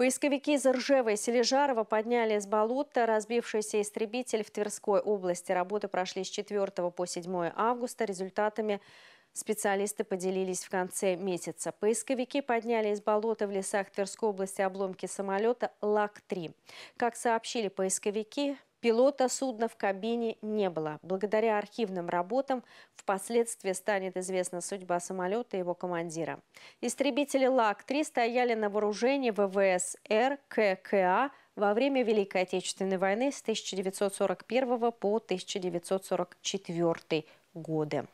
Поисковики из Ржева и Сележарова подняли с болота разбившийся истребитель в Тверской области. Работы прошли с 4 по 7 августа. Результатами Специалисты поделились в конце месяца. Поисковики подняли из болота в лесах Тверской области обломки самолета «Лак-3». Как сообщили поисковики, Пилота судна в кабине не было. Благодаря архивным работам впоследствии станет известна судьба самолета и его командира. Истребители ЛАГ-3 стояли на вооружении ВВС РККА во время Великой Отечественной войны с 1941 по 1944 годы.